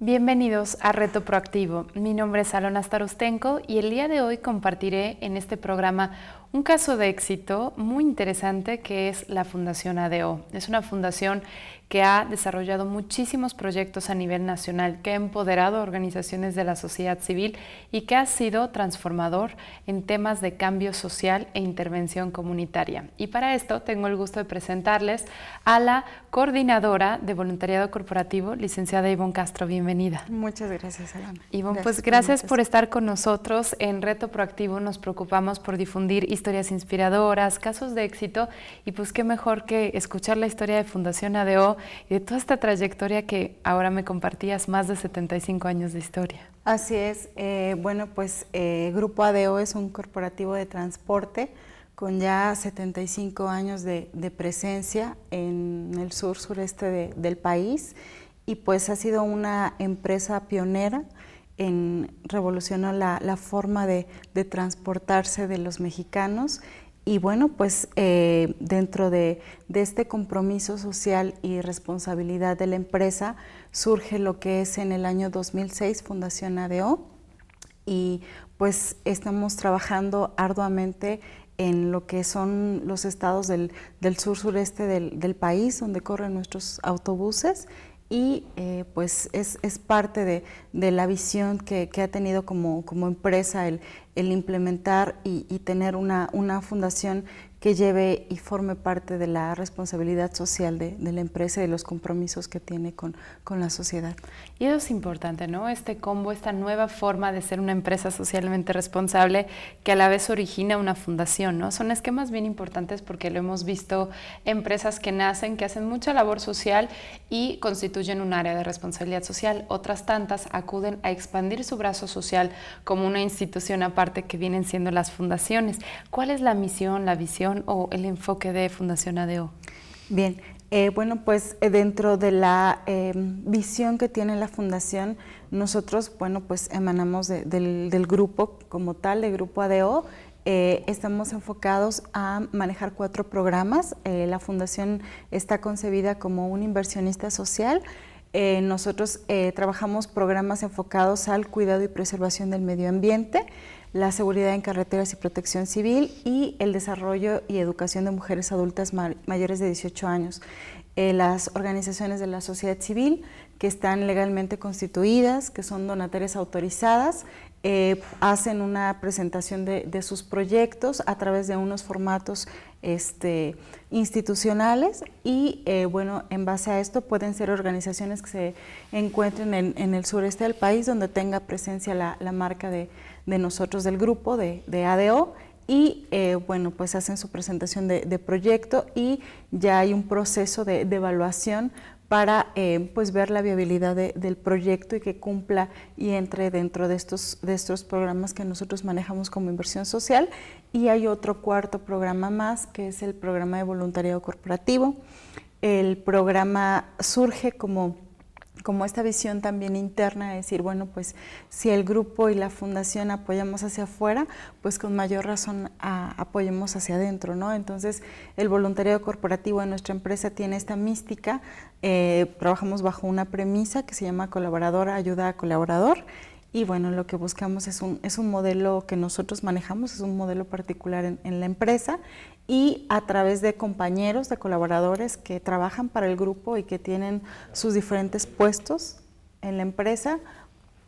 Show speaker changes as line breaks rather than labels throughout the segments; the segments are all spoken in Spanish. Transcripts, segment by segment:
Bienvenidos a Reto Proactivo. Mi nombre es Alona Starostenko y el día de hoy compartiré en este programa un caso de éxito muy interesante que es la Fundación ADO. Es una fundación que ha desarrollado muchísimos proyectos a nivel nacional, que ha empoderado a organizaciones de la sociedad civil y que ha sido transformador en temas de cambio social e intervención comunitaria. Y para esto tengo el gusto de presentarles a la coordinadora de voluntariado corporativo, licenciada Ivonne Castro. Bienvenida.
Muchas gracias, Alana. Ivonne, pues gracias por
estar con nosotros. En Reto Proactivo nos preocupamos por difundir y historias inspiradoras, casos de éxito y pues qué mejor que escuchar la historia de Fundación ADO y de toda esta trayectoria que ahora me compartías, más de 75 años de historia.
Así es, eh, bueno pues eh, Grupo ADO es un corporativo de transporte con ya 75 años de, presencia en el sur sureste del país y pues ha sido una empresa pionera en, revolucionó la, forma de, transportarse de los mexicanos y bueno, pues eh, dentro de, este compromiso social y responsabilidad de la empresa surge lo que es en el año 2006 Fundación ADO y pues estamos trabajando arduamente en lo que son los estados del, sur sureste del país donde corren nuestros autobuses y eh, pues es, es parte de, de, la visión que, que ha tenido como, como empresa el, implementar y, y tener una, una, fundación que lleve y forme parte de la responsabilidad
social de, la empresa
y de los compromisos que tiene con, con, la sociedad.
Y eso es importante, ¿no? Este combo, esta nueva forma de ser una empresa socialmente responsable que a la vez origina una fundación, ¿no? Son esquemas bien importantes porque lo hemos visto empresas que nacen, que hacen mucha labor social y constituyen un área de responsabilidad social. Otras tantas acuden a expandir su brazo social como una institución aparte que vienen siendo las fundaciones. ¿Cuál es la misión, la visión? o el enfoque de Fundación ADO?
Bien, eh, bueno, pues eh, dentro de la eh, visión que tiene la fundación, nosotros, bueno, pues emanamos del, grupo como tal, del grupo ADO. estamos enfocados a manejar cuatro programas. la fundación está concebida como un inversionista social. nosotros trabajamos programas enfocados al cuidado y preservación del medio ambiente la seguridad en carreteras y protección civil y el desarrollo y educación de mujeres adultas mayores de 18 años. Eh, las organizaciones de la sociedad civil que están legalmente constituidas, que son donatarias autorizadas, eh, hacen una presentación de, sus proyectos a través de unos formatos este, institucionales y eh, bueno, en base a esto pueden ser organizaciones que se encuentren en, el sureste del país donde tenga presencia la, marca de, nosotros del grupo de, ADO y eh, bueno, pues hacen su presentación de, proyecto y ya hay un proceso de evaluación para eh, pues ver la viabilidad del proyecto y que cumpla y entre dentro de estos, de estos programas que nosotros manejamos como inversión social. Y hay otro cuarto programa más, que es el programa de voluntariado corporativo. El programa surge como como esta visión también interna de decir, bueno, pues si el grupo y la fundación apoyamos hacia afuera, pues con mayor razón apoyemos hacia adentro, ¿no? Entonces, el voluntariado corporativo de nuestra empresa tiene esta mística eh, trabajamos bajo una premisa que se llama colaborador ayuda a colaborador y bueno, lo que buscamos es un, modelo que nosotros manejamos, es un modelo particular en la empresa y a través de compañeros, de colaboradores que trabajan para el grupo y que tienen sus diferentes puestos en la empresa,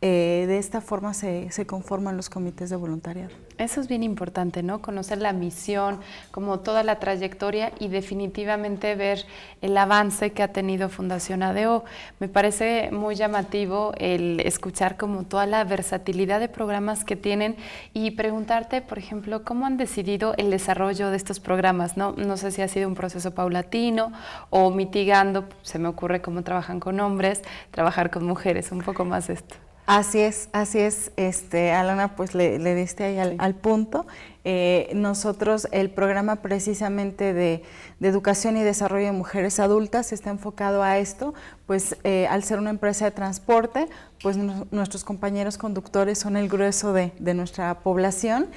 eh, de esta forma se, se, conforman los comités de voluntariado. Eso es bien importante, ¿no? Conocer la misión, como toda la trayectoria y definitivamente ver el avance que ha tenido Fundación ADO. Me parece muy llamativo el escuchar como toda la versatilidad de programas que tienen y preguntarte, por ejemplo, cómo han decidido el desarrollo de estos programas, ¿no? No sé si ha sido un proceso paulatino o mitigando, se me ocurre cómo trabajan con hombres, trabajar con mujeres, un poco más esto.
Así es, así es, este, Alana, pues le, diste ahí al, punto. Eh, nosotros, el programa precisamente de, educación y desarrollo de mujeres adultas está enfocado a esto, pues eh, al ser una empresa de transporte, pues nuestros compañeros conductores son el grueso de nuestra población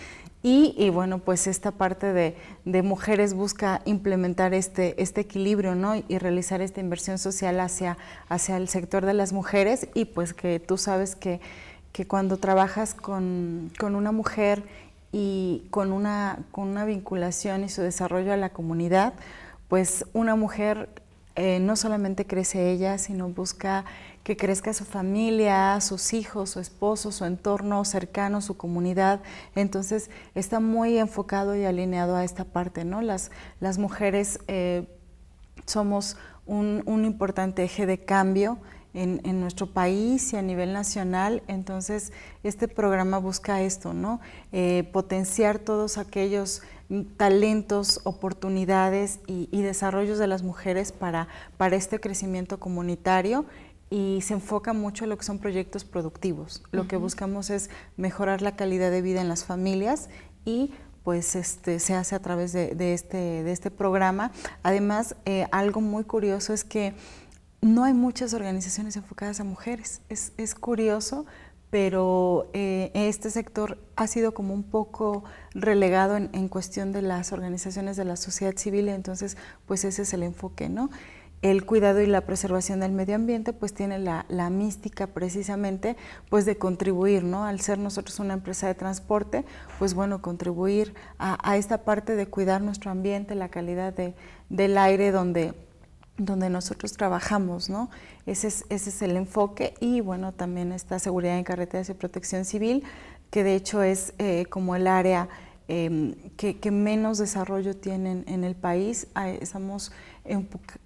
y, bueno, pues esta parte de, mujeres busca implementar este, este equilibrio ¿no? y, realizar esta inversión social hacia, hacia el sector de las mujeres y pues que tú sabes que, que cuando trabajas con, con, una mujer y con una, con una vinculación y su desarrollo a la comunidad, pues una mujer eh, no solamente crece ella, sino busca que crezca su familia, sus hijos, su esposo, su entorno cercano, su comunidad. Entonces está muy enfocado y alineado a esta parte, ¿no? Las, las mujeres eh, somos un, un importante eje de cambio en, nuestro país y a nivel nacional. Entonces, este programa busca esto, ¿no? Eh, potenciar todos aquellos talentos, oportunidades y, desarrollos de las mujeres para, para este crecimiento comunitario y se enfoca mucho en lo que son proyectos productivos. Lo que buscamos es mejorar la calidad de vida en las familias y pues este, se hace a través de, este, de este programa. Además, eh, algo muy curioso es que no hay muchas organizaciones enfocadas a mujeres. Es, curioso, pero eh, este sector ha sido como un poco relegado en, cuestión de las organizaciones de la sociedad civil, entonces pues ese es el enfoque, ¿no? El cuidado y la preservación del medio ambiente pues tiene la, mística precisamente pues de contribuir, ¿no? Al ser nosotros una empresa de transporte, pues bueno, contribuir a, esta parte de cuidar nuestro ambiente, la calidad del aire donde donde nosotros trabajamos, ¿no? Ese es, ese es el enfoque y bueno, también está seguridad en carreteras y protección civil, que de hecho es eh, como el área em, que, menos desarrollo tienen en el país. Estamos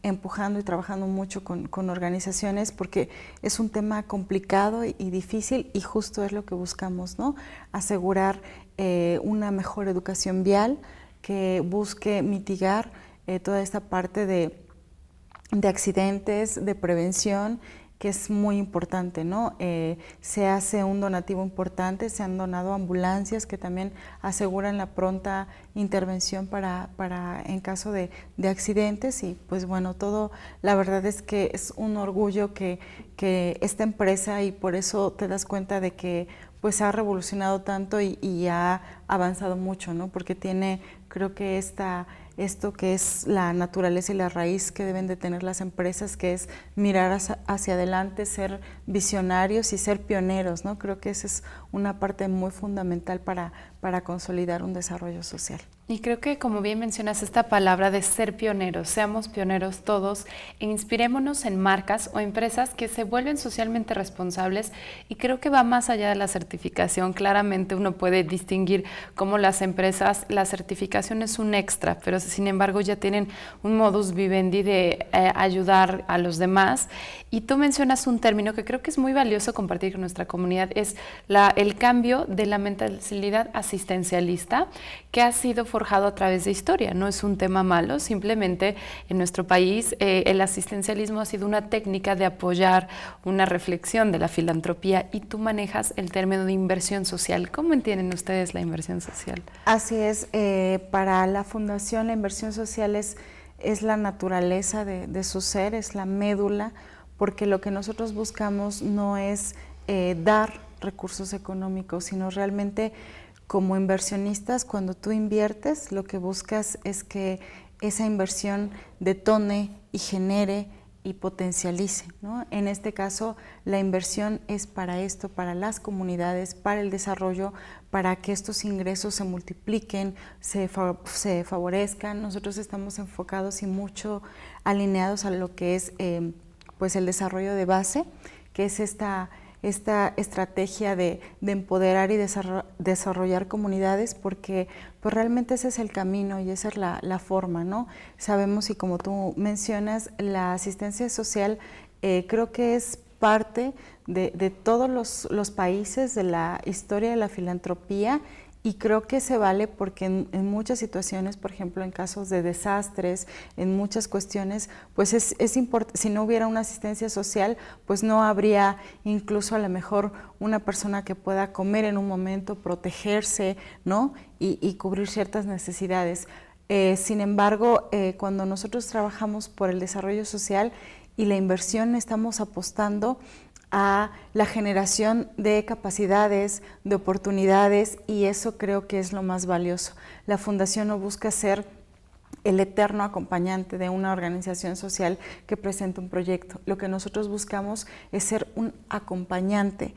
empujando y trabajando mucho con, organizaciones porque es un tema complicado y, difícil y justo es lo que buscamos, ¿no? Asegurar eh, una mejor educación vial que busque mitigar eh, toda esta parte de de accidentes, de prevención, que es muy importante, ¿no? Eh, se hace un donativo importante, se han donado ambulancias que también aseguran la pronta intervención para, para en caso de, accidentes y pues bueno, todo, la verdad es que es un orgullo que, esta empresa y por eso te das cuenta de que pues ha revolucionado tanto y, y ha avanzado mucho, ¿no? Porque tiene, creo que esta esto que es la naturaleza y la raíz que deben de tener las empresas, que es mirar hacia, adelante, ser visionarios y ser pioneros. ¿no? Creo que esa es una parte muy fundamental para, para consolidar un
desarrollo social. Y creo que como bien mencionas esta palabra de ser pioneros, seamos pioneros todos e inspirémonos en marcas o empresas que se vuelven socialmente responsables y creo que va más allá de la certificación. Claramente uno puede distinguir cómo las empresas, la certificación es un extra, pero sin embargo ya tienen un modus vivendi de eh, ayudar a los demás. Y tú mencionas un término que creo que es muy valioso compartir con nuestra comunidad, es la, el cambio de la mentalidad asistencialista que ha sido forjado a través de historia, no es un tema malo, simplemente en nuestro país eh, el asistencialismo ha sido una técnica de apoyar una reflexión de la filantropía y tú manejas el término de inversión social. ¿Cómo entienden ustedes la inversión social? Así
es, eh, para la fundación la inversión social es, es la naturaleza de, su ser, es la médula, porque lo que nosotros buscamos no es eh, dar recursos económicos, sino realmente como inversionistas, cuando tú inviertes, lo que buscas es que esa inversión detone y genere y potencialice. En este caso, la inversión es para esto, para las comunidades, para el desarrollo, para que estos ingresos se multipliquen, se, favorezcan. Nosotros estamos enfocados y mucho alineados a lo que es eh, pues el desarrollo de base, que es esta esta estrategia de, de empoderar y desarrollar comunidades porque pues realmente ese es el camino y esa es la, forma, ¿no? Sabemos y como tú mencionas, la asistencia social eh, creo que es parte de, todos los, países, de la historia de la filantropía y creo que se vale porque en, muchas situaciones, por ejemplo, en casos de desastres, en muchas cuestiones, pues es, es importante, si no hubiera una asistencia social, pues no habría incluso a lo mejor una persona que pueda comer en un momento, protegerse, ¿no? Y, cubrir ciertas necesidades. Eh, sin embargo, eh, cuando nosotros trabajamos por el desarrollo social y la inversión, estamos apostando a la generación de capacidades, de oportunidades y eso creo que es lo más valioso. La fundación no busca ser el eterno acompañante de una organización social que presenta un proyecto. Lo que nosotros buscamos es ser un acompañante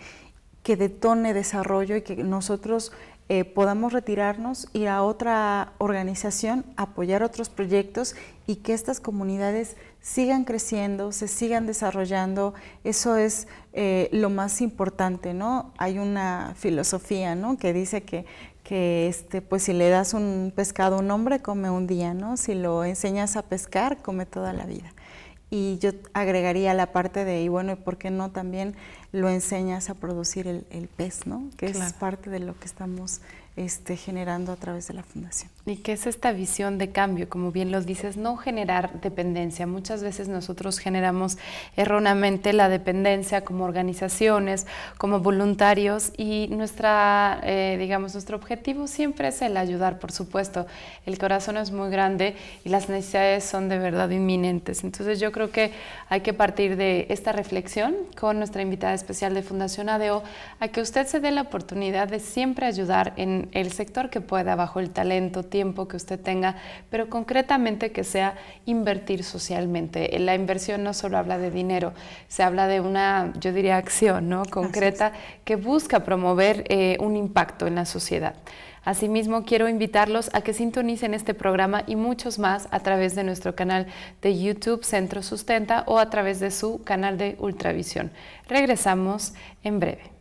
que detone desarrollo y que nosotros eh, podamos retirarnos, ir a otra organización, apoyar otros proyectos y que estas comunidades sigan creciendo, se sigan desarrollando. Eso es eh, lo más importante, ¿no? Hay una filosofía, ¿no? Que dice que, este, pues si le das un pescado a un hombre, come un día, ¿no? Si lo enseñas a pescar, come toda la vida. Y yo agregaría la parte de, y bueno, ¿por qué no también lo enseñas a
producir el, el pez, ¿no? Que es parte de lo que estamos este, generando a través de la fundación. Y qué es esta visión de cambio, como bien lo dices, no generar dependencia. Muchas veces nosotros generamos erróneamente la dependencia como organizaciones, como voluntarios y nuestra, eh, digamos, nuestro objetivo siempre es el ayudar, por supuesto. El corazón es muy grande y las necesidades son de verdad inminentes. Entonces yo creo que hay que partir de esta reflexión con nuestra invitada especial de Fundación ADO a que usted se dé la oportunidad de siempre ayudar en el sector que pueda, bajo el talento, tiempo que usted tenga, pero concretamente que sea invertir socialmente. La inversión no solo habla de dinero, se habla de una, yo diría, acción ¿no? concreta que busca promover eh, un impacto en la sociedad. Asimismo, quiero invitarlos a que sintonicen este programa y muchos más a través de nuestro canal de YouTube Centro Sustenta o a través de su canal de Ultravisión. Regresamos en breve.